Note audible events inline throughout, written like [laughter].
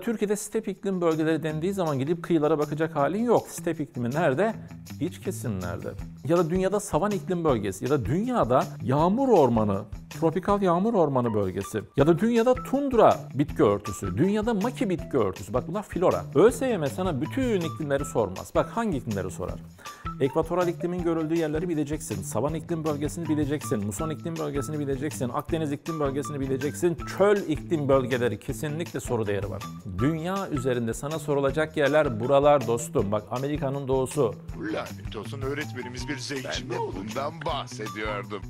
Türkiye'de step iklim bölgeleri dendiği zaman gidip kıyılara bakacak halin yok. Step iklimi nerede? İç kesimlerde ya da dünyada savan iklim bölgesi ya da dünyada yağmur ormanı, tropikal yağmur ormanı bölgesi ya da dünyada tundra bitki örtüsü, dünyada maki bitki örtüsü. Bak bunlar flora. ÖSYM sana bütün iklimleri sormaz. Bak hangi iklimleri sorar? Ekvatoral iklimin görüldüğü yerleri bileceksin. Savan iklim bölgesini bileceksin. Muson iklim bölgesini bileceksin. Akdeniz iklim bölgesini bileceksin. Çöl iklim bölgeleri kesinlikle soru değeri var. Dünya üzerinde sana sorulacak yerler buralar dostum. Bak Amerika'nın doğusu. Lanet olsun öğretmenimiz bir zencime bundan bahsediyordum.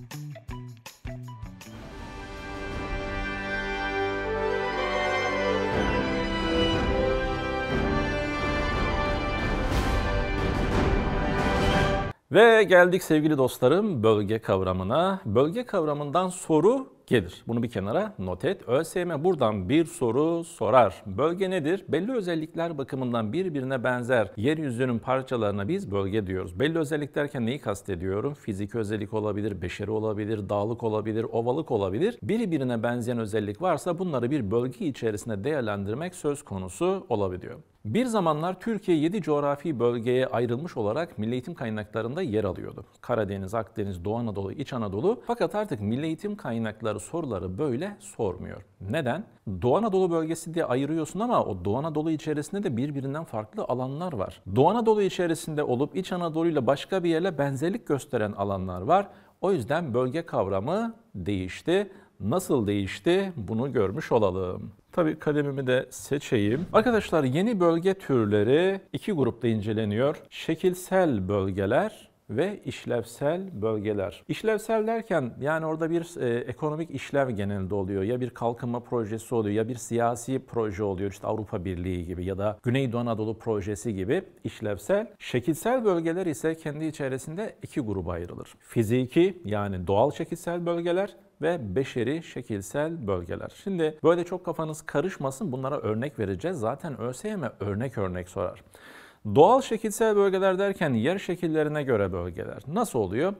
Ve geldik sevgili dostlarım bölge kavramına. Bölge kavramından soru gelir. Bunu bir kenara not et. ÖSYM buradan bir soru sorar. Bölge nedir? Belli özellikler bakımından birbirine benzer yeryüzünün parçalarına biz bölge diyoruz. Belli özellik derken neyi kastediyorum? Fizik özellik olabilir, beşeri olabilir, dağlık olabilir, ovalık olabilir. Birbirine benzeyen özellik varsa bunları bir bölge içerisinde değerlendirmek söz konusu olabiliyor. Bir zamanlar Türkiye 7 coğrafi bölgeye ayrılmış olarak milli eğitim kaynaklarında yer alıyordu. Karadeniz, Akdeniz, Doğu Anadolu, İç Anadolu fakat artık milli eğitim kaynakları soruları böyle sormuyor. Neden? Doğu Anadolu bölgesi diye ayırıyorsun ama o Doğu Anadolu içerisinde de birbirinden farklı alanlar var. Doğu Anadolu içerisinde olup İç Anadolu ile başka bir yerle benzerlik gösteren alanlar var. O yüzden bölge kavramı değişti nasıl değişti bunu görmüş olalım. Tabii kalemimi de seçeyim. Arkadaşlar yeni bölge türleri iki grupta inceleniyor. Şekilsel bölgeler ve işlevsel bölgeler. İşlevsel derken yani orada bir e, ekonomik işlev genelde oluyor. Ya bir kalkınma projesi oluyor ya bir siyasi proje oluyor. İşte Avrupa Birliği gibi ya da Güneydoğu Anadolu projesi gibi işlevsel. Şekilsel bölgeler ise kendi içerisinde iki gruba ayrılır. Fiziki yani doğal şekilsel bölgeler ve beşeri şekilsel bölgeler. Şimdi böyle çok kafanız karışmasın bunlara örnek vereceğiz. Zaten ÖSYM örnek örnek sorar. Doğal şekilsel bölgeler derken yer şekillerine göre bölgeler. Nasıl oluyor?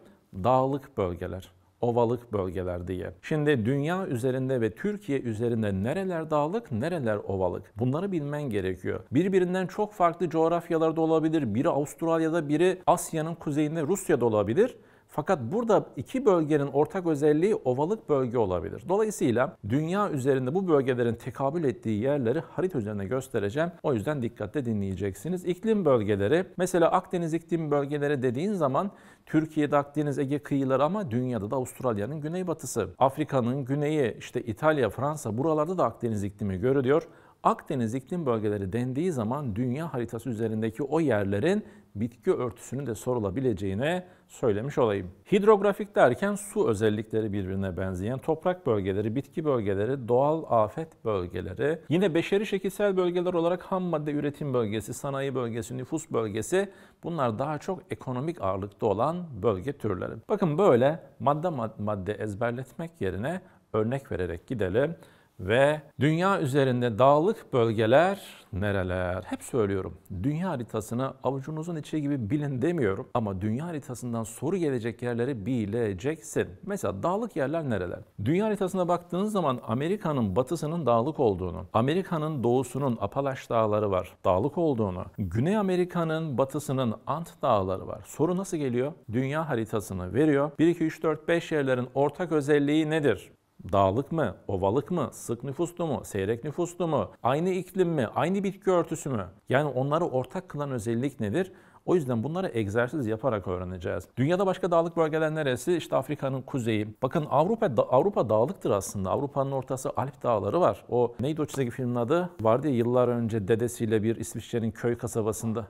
Dağlık bölgeler ovalık bölgeler diye. Şimdi dünya üzerinde ve Türkiye üzerinde nereler dağlık, nereler ovalık? Bunları bilmen gerekiyor. Birbirinden çok farklı coğrafyalarda olabilir. Biri Avustralya'da, biri Asya'nın kuzeyinde, Rusya'da olabilir. Fakat burada iki bölgenin ortak özelliği ovalık bölge olabilir. Dolayısıyla dünya üzerinde bu bölgelerin tekabül ettiği yerleri harita üzerine göstereceğim. O yüzden dikkatle dinleyeceksiniz. İklim bölgeleri mesela Akdeniz iklim bölgeleri dediğin zaman Türkiye'de Akdeniz Ege kıyıları ama dünyada da Avustralya'nın güneybatısı, Afrika'nın güneyi, işte İtalya, Fransa buralarda da Akdeniz iklimi görülüyor. Akdeniz iklim bölgeleri dendiği zaman dünya haritası üzerindeki o yerlerin bitki örtüsünün de sorulabileceğine söylemiş olayım. Hidrografik derken su özellikleri birbirine benzeyen toprak bölgeleri, bitki bölgeleri, doğal afet bölgeleri, yine beşeri şekilsel bölgeler olarak ham madde üretim bölgesi, sanayi bölgesi, nüfus bölgesi bunlar daha çok ekonomik ağırlıkta olan bölge türleri. Bakın böyle madde madde ezberletmek yerine örnek vererek gidelim ve dünya üzerinde dağlık bölgeler nereler? Hep söylüyorum. Dünya haritasını avucunuzun içi gibi bilin demiyorum ama dünya haritasından soru gelecek yerleri bileceksin. Mesela dağlık yerler nereler? Dünya haritasına baktığınız zaman Amerika'nın batısının dağlık olduğunu, Amerika'nın doğusunun Apalaş dağları var, dağlık olduğunu, Güney Amerika'nın batısının Ant dağları var. Soru nasıl geliyor? Dünya haritasını veriyor. 1 2 3 4 5 yerlerin ortak özelliği nedir? Dağlık mı? Ovalık mı? Sık nüfuslu mu? Seyrek nüfuslu mu? Aynı iklim mi? Aynı bitki örtüsü mü? Yani onları ortak kılan özellik nedir? O yüzden bunları egzersiz yaparak öğreneceğiz. Dünyada başka dağlık bölgeler neresi? İşte Afrika'nın kuzeyi. Bakın Avrupa da, Avrupa dağlıktır aslında. Avrupa'nın ortası Alp dağları var. O neydi o çizgi filmin adı? Vardı ya yıllar önce dedesiyle bir İsviçre'nin köy kasabasında.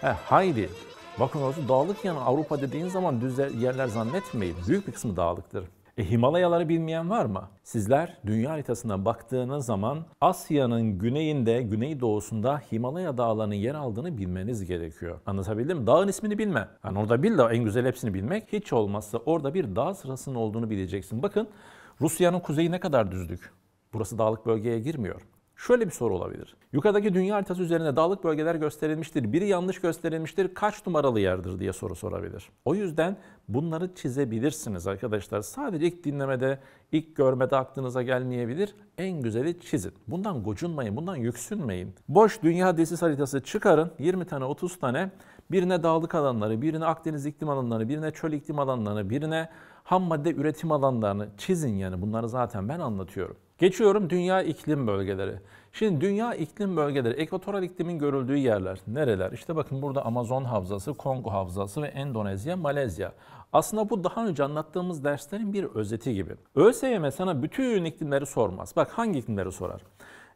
He, Haydi. Bakın orası dağlık yani Avrupa dediğin zaman düz yerler zannetmeyin. Büyük bir kısmı dağlıktır. E Himalayaları bilmeyen var mı? Sizler dünya haritasına baktığınız zaman Asya'nın güneyinde, güneydoğusunda Himalaya dağlarının yer aldığını bilmeniz gerekiyor. Anlatabildim mi? Dağın ismini bilme. Yani orada bil de en güzel hepsini bilmek. Hiç olmazsa orada bir dağ sırasının olduğunu bileceksin. Bakın Rusya'nın kuzeyi ne kadar düzlük. Burası dağlık bölgeye girmiyor. Şöyle bir soru olabilir. Yukarıdaki dünya haritası üzerinde dağlık bölgeler gösterilmiştir. Biri yanlış gösterilmiştir. Kaç numaralı yerdir diye soru sorabilir. O yüzden bunları çizebilirsiniz arkadaşlar. Sadece ilk dinlemede, ilk görmede aklınıza gelmeyebilir. En güzeli çizin. Bundan gocunmayın, bundan yüksünmeyin. Boş dünya desiz haritası çıkarın. 20 tane, 30 tane. Birine dağlık alanları, birine Akdeniz iklim alanları, birine çöl iklim alanları, birine ham madde üretim alanlarını çizin yani. Bunları zaten ben anlatıyorum. Geçiyorum dünya iklim bölgeleri. Şimdi dünya iklim bölgeleri, ekvatoral iklimin görüldüğü yerler nereler? İşte bakın burada Amazon havzası, Kongo havzası ve Endonezya, Malezya. Aslında bu daha önce anlattığımız derslerin bir özeti gibi. ÖSYM sana bütün iklimleri sormaz. Bak hangi iklimleri sorar?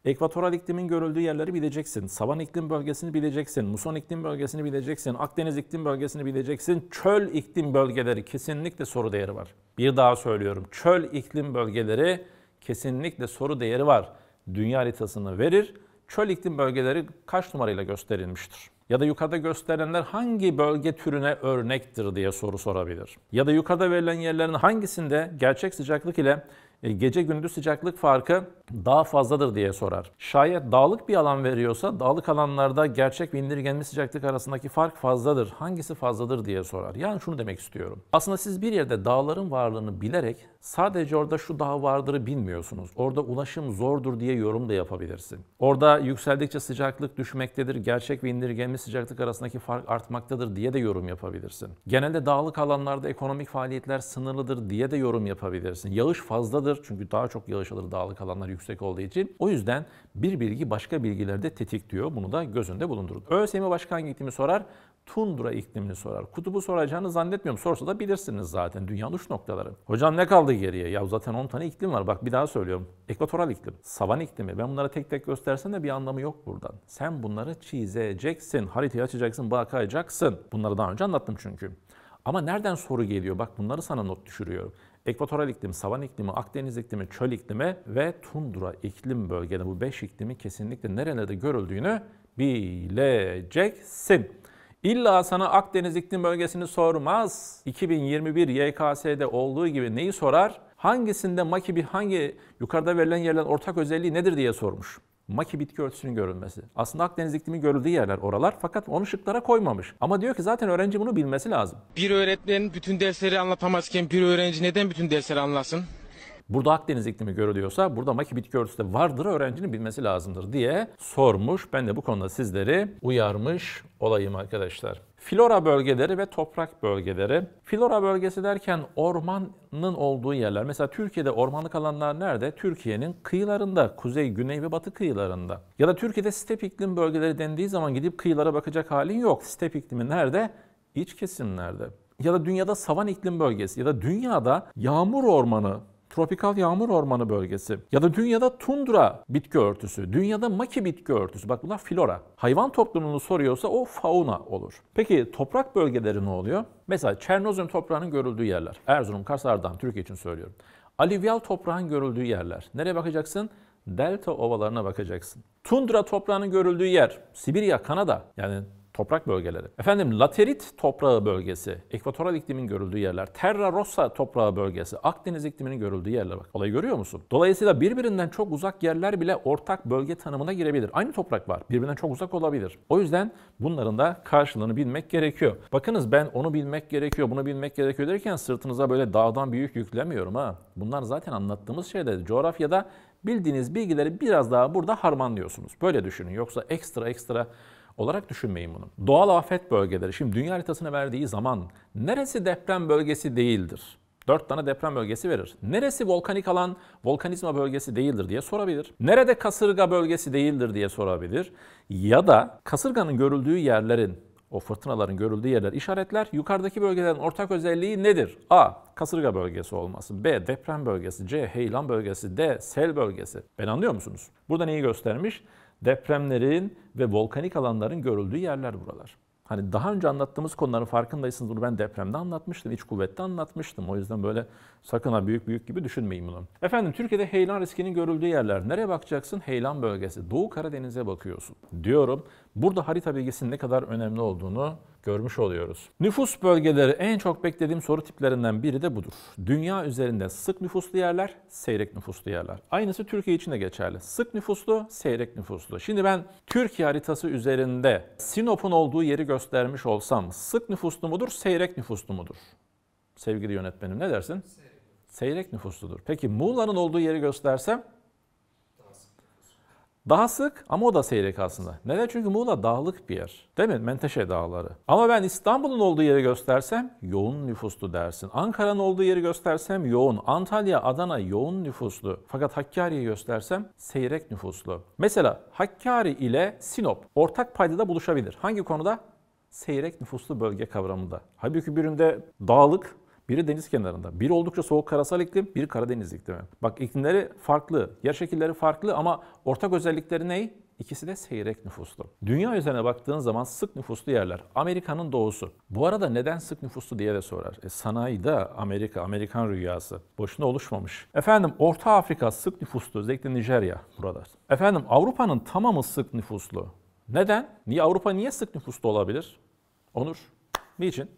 Ekvatoral iklimin görüldüğü yerleri bileceksin. saban iklim bölgesini bileceksin. Muson iklim bölgesini bileceksin. Akdeniz iklim bölgesini bileceksin. Çöl iklim bölgeleri kesinlikle soru değeri var. Bir daha söylüyorum. Çöl iklim bölgeleri kesinlikle soru değeri var. Dünya haritasını verir. Çöl iklim bölgeleri kaç numarayla gösterilmiştir? Ya da yukarıda gösterilenler hangi bölge türüne örnektir diye soru sorabilir. Ya da yukarıda verilen yerlerin hangisinde gerçek sıcaklık ile e, gece gündüz sıcaklık farkı daha fazladır diye sorar. Şayet dağlık bir alan veriyorsa dağlık alanlarda gerçek ve indirgenmiş sıcaklık arasındaki fark fazladır. Hangisi fazladır diye sorar. Yani şunu demek istiyorum. Aslında siz bir yerde dağların varlığını bilerek sadece orada şu dağ vardırı bilmiyorsunuz. Orada ulaşım zordur diye yorum da yapabilirsin. Orada yükseldikçe sıcaklık düşmektedir. Gerçek ve indirgenmiş sıcaklık arasındaki fark artmaktadır diye de yorum yapabilirsin. Genelde dağlık alanlarda ekonomik faaliyetler sınırlıdır diye de yorum yapabilirsin. Yağış fazladır çünkü daha çok yağış alır dağlık alanlar yüksek yüksek olduğu için. O yüzden bir bilgi başka bilgilerde tetikliyor. Bunu da gözünde önünde bulundurun. ÖSYM başkan hangi iklimi sorar? Tundra iklimini sorar. Kutubu soracağını zannetmiyorum. Sorsa da bilirsiniz zaten dünyanın uç noktaları. Hocam ne kaldı geriye? Ya zaten 10 tane iklim var. Bak bir daha söylüyorum. Ekvatoral iklim, savan iklimi. Ben bunları tek tek göstersem de bir anlamı yok buradan. Sen bunları çizeceksin. Haritayı açacaksın, bakacaksın. Bunları daha önce anlattım çünkü. Ama nereden soru geliyor? Bak bunları sana not düşürüyorum. Ekvatoral iklimi, savan iklimi, Akdeniz iklimi, çöl iklimi ve tundra iklim bölgede bu beş iklimi kesinlikle nerelerde görüldüğünü bileceksin. İlla sana Akdeniz iklim bölgesini sormaz. 2021 YKS'de olduğu gibi neyi sorar? Hangisinde Makibi hangi yukarıda verilen yerlerin ortak özelliği nedir diye sormuş. Maki bitki örtüsünün görülmesi. Aslında Akdeniz iklimi görüldüğü yerler oralar fakat onu şıklara koymamış. Ama diyor ki zaten öğrenci bunu bilmesi lazım. Bir öğretmen bütün dersleri anlatamazken bir öğrenci neden bütün dersleri anlasın? Burada Akdeniz iklimi görülüyorsa burada maki bitki örtüsü de vardır öğrencinin bilmesi lazımdır diye sormuş. Ben de bu konuda sizleri uyarmış olayım arkadaşlar. Flora bölgeleri ve toprak bölgeleri. Flora bölgesi derken ormanın olduğu yerler. Mesela Türkiye'de ormanlık alanlar nerede? Türkiye'nin kıyılarında, kuzey, güney ve batı kıyılarında. Ya da Türkiye'de step iklim bölgeleri dendiği zaman gidip kıyılara bakacak halin yok. Step iklimi nerede? İç kesimlerde. Ya da dünyada savan iklim bölgesi ya da dünyada yağmur ormanı tropikal yağmur ormanı bölgesi ya da dünyada tundra bitki örtüsü, dünyada maki bitki örtüsü. Bak bunlar flora. Hayvan toplumunu soruyorsa o fauna olur. Peki toprak bölgeleri ne oluyor? Mesela Çernozem toprağının görüldüğü yerler. Erzurum, Kars, Ardahan, Türkiye için söylüyorum. Alivyal toprağın görüldüğü yerler. Nereye bakacaksın? Delta ovalarına bakacaksın. Tundra toprağının görüldüğü yer Sibirya, Kanada. Yani toprak bölgeleri. Efendim laterit toprağı bölgesi, ekvatoral iklimin görüldüğü yerler, terra rossa toprağı bölgesi, Akdeniz ikliminin görüldüğü yerler. Bak olayı görüyor musun? Dolayısıyla birbirinden çok uzak yerler bile ortak bölge tanımına girebilir. Aynı toprak var. Birbirinden çok uzak olabilir. O yüzden bunların da karşılığını bilmek gerekiyor. Bakınız ben onu bilmek gerekiyor, bunu bilmek gerekiyor derken sırtınıza böyle dağdan büyük yüklemiyorum ha. Bunlar zaten anlattığımız şeyler. Coğrafyada bildiğiniz bilgileri biraz daha burada harmanlıyorsunuz. Böyle düşünün. Yoksa ekstra ekstra olarak düşünmeyin bunu. Doğal afet bölgeleri, şimdi dünya haritasına verdiği zaman neresi deprem bölgesi değildir? Dört tane deprem bölgesi verir. Neresi volkanik alan, volkanizma bölgesi değildir diye sorabilir. Nerede kasırga bölgesi değildir diye sorabilir. Ya da kasırganın görüldüğü yerlerin, o fırtınaların görüldüğü yerler işaretler. Yukarıdaki bölgelerin ortak özelliği nedir? A. Kasırga bölgesi olması. B. Deprem bölgesi. C. Heyelan bölgesi. D. Sel bölgesi. Ben anlıyor musunuz? Burada neyi göstermiş? depremlerin ve volkanik alanların görüldüğü yerler buralar. Hani daha önce anlattığımız konuların farkındaysınız. Bunu ben depremde anlatmıştım, iç kuvvette anlatmıştım. O yüzden böyle sakın ha büyük büyük gibi düşünmeyin bunu. Efendim Türkiye'de heyelan riskinin görüldüğü yerler. Nereye bakacaksın? Heyelan bölgesi. Doğu Karadeniz'e bakıyorsun diyorum. Burada harita bilgisinin ne kadar önemli olduğunu görmüş oluyoruz. Nüfus bölgeleri en çok beklediğim soru tiplerinden biri de budur. Dünya üzerinde sık nüfuslu yerler, seyrek nüfuslu yerler. Aynısı Türkiye için de geçerli. Sık nüfuslu, seyrek nüfuslu. Şimdi ben Türkiye haritası üzerinde Sinop'un olduğu yeri göstermiş olsam sık nüfuslu mudur, seyrek nüfuslu mudur? Sevgili yönetmenim ne dersin? Seyrek, seyrek nüfusludur. Peki Muğla'nın olduğu yeri göstersem daha sık ama o da seyrek aslında. Neden? Çünkü Muğla dağlık bir yer. Değil mi? Menteşe dağları. Ama ben İstanbul'un olduğu yeri göstersem yoğun nüfuslu dersin. Ankara'nın olduğu yeri göstersem yoğun. Antalya, Adana yoğun nüfuslu. Fakat Hakkari'yi göstersem seyrek nüfuslu. Mesela Hakkari ile Sinop ortak paydada buluşabilir. Hangi konuda? Seyrek nüfuslu bölge kavramında. Halbuki birinde dağlık, biri deniz kenarında. Biri oldukça soğuk karasal iklim, biri Karadeniz iklimi. Bak iklimleri farklı, yer şekilleri farklı ama ortak özellikleri ne? İkisi de seyrek nüfuslu. Dünya üzerine baktığın zaman sık nüfuslu yerler. Amerika'nın doğusu. Bu arada neden sık nüfuslu diye de sorar. E, sanayide Amerika, Amerikan rüyası. Boşuna oluşmamış. Efendim Orta Afrika sık nüfuslu. Özellikle Nijerya burada. Efendim Avrupa'nın tamamı sık nüfuslu. Neden? Niye Avrupa niye sık nüfuslu olabilir? Onur. Niçin?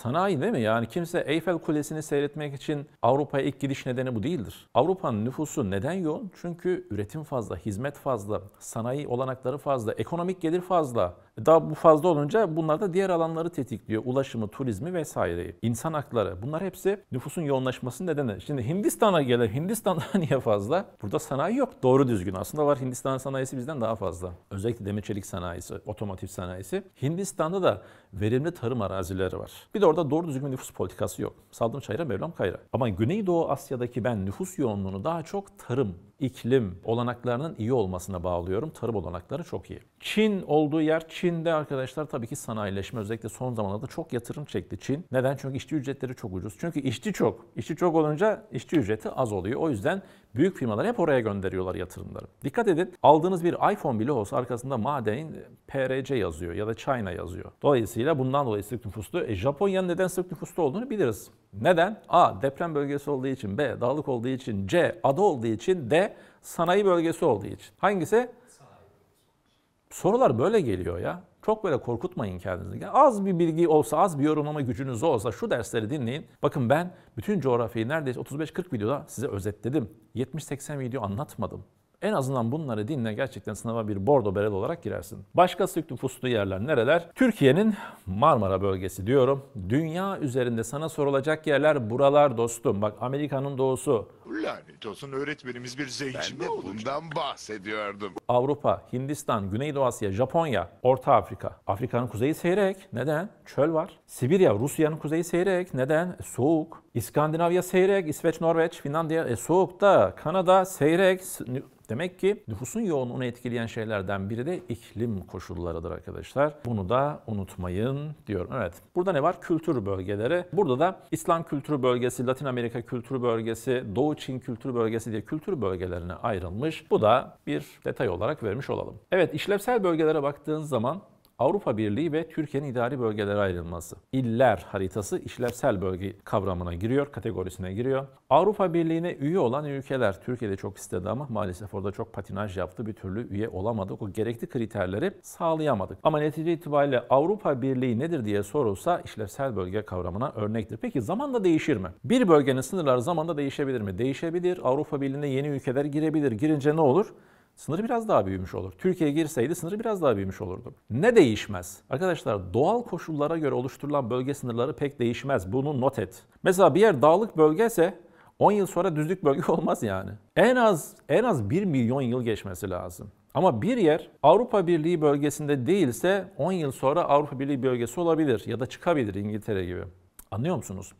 sanayi değil mi? Yani kimse Eyfel Kulesi'ni seyretmek için Avrupa'ya ilk gidiş nedeni bu değildir. Avrupa'nın nüfusu neden yoğun? Çünkü üretim fazla, hizmet fazla, sanayi olanakları fazla, ekonomik gelir fazla. Daha bu fazla olunca bunlar da diğer alanları tetikliyor. Ulaşımı, turizmi vesaireyi. insan hakları. Bunlar hepsi nüfusun yoğunlaşmasının nedeni. Şimdi Hindistan'a gelir Hindistan'da [laughs] niye fazla? Burada sanayi yok. Doğru düzgün. Aslında var Hindistan sanayisi bizden daha fazla. Özellikle demir çelik sanayisi, otomotiv sanayisi. Hindistan'da da verimli tarım arazileri var. Bir de orada doğru düzgün nüfus politikası yok. Saldım çayıra Mevlam kayra. Ama Güneydoğu Asya'daki ben nüfus yoğunluğunu daha çok tarım iklim olanaklarının iyi olmasına bağlıyorum. Tarım olanakları çok iyi. Çin olduğu yer Çin'de arkadaşlar tabii ki sanayileşme özellikle son zamanlarda çok yatırım çekti Çin. Neden? Çünkü işçi ücretleri çok ucuz. Çünkü işçi çok. İşçi çok olunca işçi ücreti az oluyor. O yüzden Büyük firmalar hep oraya gönderiyorlar yatırımları. Dikkat edin aldığınız bir iPhone bile olsa arkasında Made PRC yazıyor ya da China yazıyor. Dolayısıyla bundan dolayı sık nüfuslu. E, Japonya'nın neden sık nüfuslu olduğunu biliriz. Neden? A. Deprem bölgesi olduğu için. B. Dağlık olduğu için. C. Ada olduğu için. D. Sanayi bölgesi olduğu için. Hangisi? sorular böyle geliyor ya. Çok böyle korkutmayın kendinizi. Yani az bir bilgi olsa, az bir yorumlama gücünüz olsa şu dersleri dinleyin. Bakın ben bütün coğrafyayı neredeyse 35-40 videoda size özetledim. 70-80 video anlatmadım. En azından bunları dinle gerçekten sınava bir bordo berel olarak girersin. Başka sık nüfuslu yerler nereler? Türkiye'nin Marmara bölgesi diyorum. Dünya üzerinde sana sorulacak yerler buralar dostum. Bak Amerika'nın doğusu, Lanet olsun öğretmenimiz bir zenci mi bundan bahsediyordum. Avrupa, Hindistan, Güneydoğu Asya, Japonya, Orta Afrika. Afrika'nın kuzeyi seyrek. Neden? Çöl var. Sibirya, Rusya'nın kuzeyi seyrek. Neden? E, soğuk. İskandinavya seyrek. İsveç, Norveç, Finlandiya e, soğuk da. Kanada seyrek. Demek ki nüfusun yoğunluğunu etkileyen şeylerden biri de iklim koşullarıdır arkadaşlar. Bunu da unutmayın diyorum. Evet. Burada ne var? Kültür bölgeleri. Burada da İslam kültürü bölgesi, Latin Amerika kültürü bölgesi, Doğu Çin kültürü bölgesi diye kültür bölgelerine ayrılmış. Bu da bir detay olarak vermiş olalım. Evet, işlevsel bölgelere baktığın zaman Avrupa Birliği ve Türkiye'nin idari bölgelere ayrılması. İller haritası işlevsel bölge kavramına giriyor, kategorisine giriyor. Avrupa Birliği'ne üye olan ülkeler, Türkiye'de çok istedi ama maalesef orada çok patinaj yaptı, bir türlü üye olamadık. O gerekli kriterleri sağlayamadık. Ama netice itibariyle Avrupa Birliği nedir diye sorulsa işlevsel bölge kavramına örnektir. Peki zamanla değişir mi? Bir bölgenin sınırları zamanla değişebilir mi? Değişebilir. Avrupa Birliği'ne yeni ülkeler girebilir. Girince ne olur? sınır biraz daha büyümüş olur. Türkiye girseydi sınırı biraz daha büyümüş olurdu. Ne değişmez? Arkadaşlar doğal koşullara göre oluşturulan bölge sınırları pek değişmez. Bunu not et. Mesela bir yer dağlık bölge ise 10 yıl sonra düzlük bölge [laughs] olmaz yani. En az en az 1 milyon yıl geçmesi lazım. Ama bir yer Avrupa Birliği bölgesinde değilse 10 yıl sonra Avrupa Birliği bölgesi olabilir ya da çıkabilir İngiltere gibi. Anlıyor musunuz?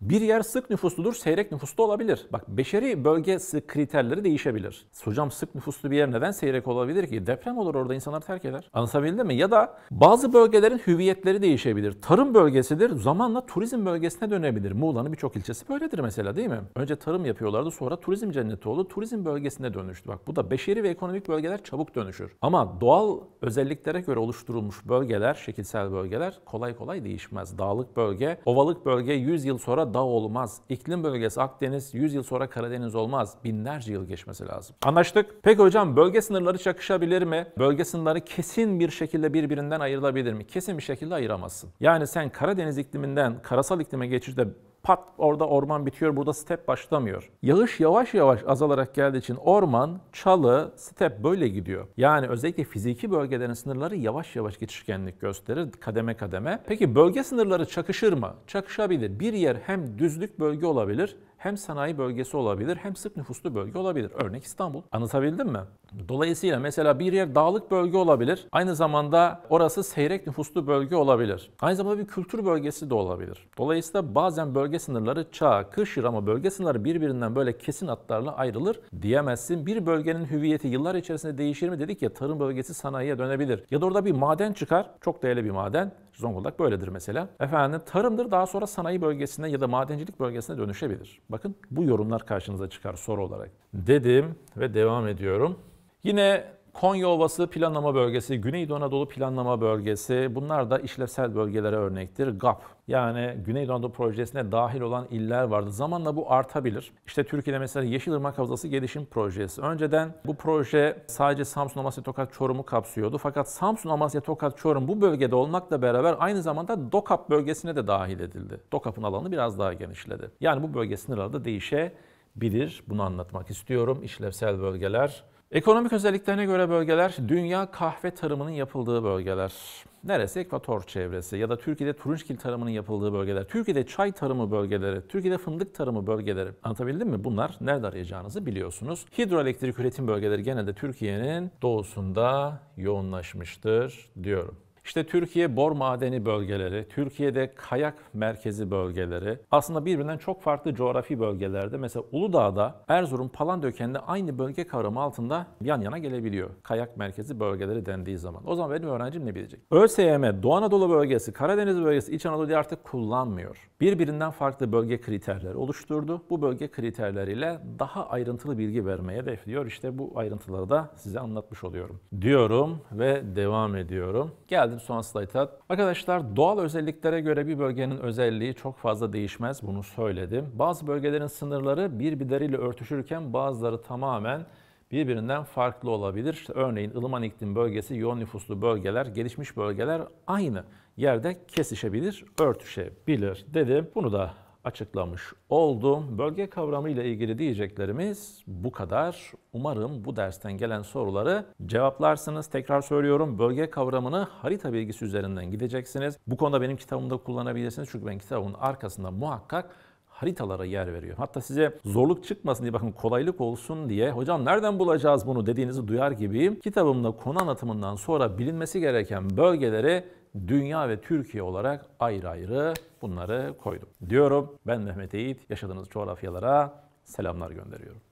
Bir yer sık nüfusludur, seyrek nüfuslu olabilir. Bak beşeri bölge kriterleri değişebilir. Hocam sık nüfuslu bir yer neden seyrek olabilir ki? Deprem olur orada insanlar terk eder. Anlatabildim mi? Ya da bazı bölgelerin hüviyetleri değişebilir. Tarım bölgesidir, zamanla turizm bölgesine dönebilir. Muğla'nın birçok ilçesi böyledir mesela değil mi? Önce tarım yapıyorlardı, sonra turizm cenneti oldu, turizm bölgesine dönüştü. Bak bu da beşeri ve ekonomik bölgeler çabuk dönüşür. Ama doğal özelliklere göre oluşturulmuş bölgeler, şekilsel bölgeler kolay kolay değişmez. Dağlık bölge, ovalık bölge 100 yıl sonra sonra da olmaz. İklim bölgesi Akdeniz 100 yıl sonra Karadeniz olmaz. Binlerce yıl geçmesi lazım. Anlaştık. Peki hocam bölge sınırları çakışabilir mi? Bölge sınırları kesin bir şekilde birbirinden ayrılabilir mi? Kesin bir şekilde ayıramazsın. Yani sen Karadeniz ikliminden karasal iklime geçişte pat orada orman bitiyor, burada step başlamıyor. Yağış yavaş yavaş azalarak geldiği için orman, çalı, step böyle gidiyor. Yani özellikle fiziki bölgelerin sınırları yavaş yavaş geçişkenlik gösterir kademe kademe. Peki bölge sınırları çakışır mı? Çakışabilir. Bir yer hem düzlük bölge olabilir hem sanayi bölgesi olabilir hem sık nüfuslu bölge olabilir. Örnek İstanbul. Anlatabildim mi? Dolayısıyla mesela bir yer dağlık bölge olabilir. Aynı zamanda orası seyrek nüfuslu bölge olabilir. Aynı zamanda bir kültür bölgesi de olabilir. Dolayısıyla bazen bölge sınırları çağ, kışır ama bölge sınırları birbirinden böyle kesin hatlarla ayrılır diyemezsin. Bir bölgenin hüviyeti yıllar içerisinde değişir mi dedik ya tarım bölgesi sanayiye dönebilir. Ya da orada bir maden çıkar. Çok değerli bir maden. Zonguldak böyledir mesela. Efendim tarımdır daha sonra sanayi bölgesine ya da madencilik bölgesine dönüşebilir. Bakın bu yorumlar karşınıza çıkar soru olarak. Dedim ve devam ediyorum. Yine Konya Ovası Planlama Bölgesi, Güneydoğu Anadolu Planlama Bölgesi bunlar da işlevsel bölgelere örnektir. GAP yani Güneydoğu Anadolu Projesi'ne dahil olan iller vardı. Zamanla bu artabilir. İşte Türkiye'de mesela Yeşilırmak Havzası Gelişim Projesi. Önceden bu proje sadece Samsun, Amasya, Tokat, Çorum'u kapsıyordu. Fakat Samsun, Amasya, Tokat, Çorum bu bölgede olmakla beraber aynı zamanda DOKAP bölgesine de dahil edildi. DOKAP'ın alanı biraz daha genişledi. Yani bu bölge sınırları da değişebilir. Bunu anlatmak istiyorum. İşlevsel bölgeler Ekonomik özelliklerine göre bölgeler dünya kahve tarımının yapıldığı bölgeler. Neresi? Ekvator çevresi ya da Türkiye'de turunçgil tarımının yapıldığı bölgeler. Türkiye'de çay tarımı bölgeleri, Türkiye'de fındık tarımı bölgeleri. Anlatabildim mi? Bunlar nerede arayacağınızı biliyorsunuz. Hidroelektrik üretim bölgeleri genelde Türkiye'nin doğusunda yoğunlaşmıştır diyorum. İşte Türkiye bor madeni bölgeleri, Türkiye'de kayak merkezi bölgeleri aslında birbirinden çok farklı coğrafi bölgelerde mesela Uludağ'da Erzurum Palandöken'de aynı bölge kavramı altında yan yana gelebiliyor. Kayak merkezi bölgeleri dendiği zaman. O zaman benim öğrencim ne bilecek? ÖSYM Doğu Anadolu bölgesi, Karadeniz bölgesi, İç Anadolu'yu artık kullanmıyor. Birbirinden farklı bölge kriterleri oluşturdu. Bu bölge kriterleriyle daha ayrıntılı bilgi vermeye hedefliyor. İşte bu ayrıntıları da size anlatmış oluyorum. Diyorum ve devam ediyorum. Geldim ben Suans Laytat. Arkadaşlar doğal özelliklere göre bir bölgenin özelliği çok fazla değişmez. Bunu söyledim. Bazı bölgelerin sınırları birbirleriyle örtüşürken bazıları tamamen birbirinden farklı olabilir. Örneğin ılıman iklim bölgesi, yoğun nüfuslu bölgeler, gelişmiş bölgeler aynı yerde kesişebilir, örtüşebilir dedim. Bunu da açıklamış oldum Bölge kavramı ile ilgili diyeceklerimiz bu kadar. Umarım bu dersten gelen soruları cevaplarsınız. Tekrar söylüyorum bölge kavramını harita bilgisi üzerinden gideceksiniz. Bu konuda benim kitabımda kullanabilirsiniz. Çünkü ben kitabımın arkasında muhakkak haritalara yer veriyor. Hatta size zorluk çıkmasın diye bakın kolaylık olsun diye hocam nereden bulacağız bunu dediğinizi duyar gibiyim. Kitabımda konu anlatımından sonra bilinmesi gereken bölgeleri dünya ve Türkiye olarak ayrı ayrı bunları koydum. Diyorum ben Mehmet Eğit, yaşadığınız coğrafyalara selamlar gönderiyorum.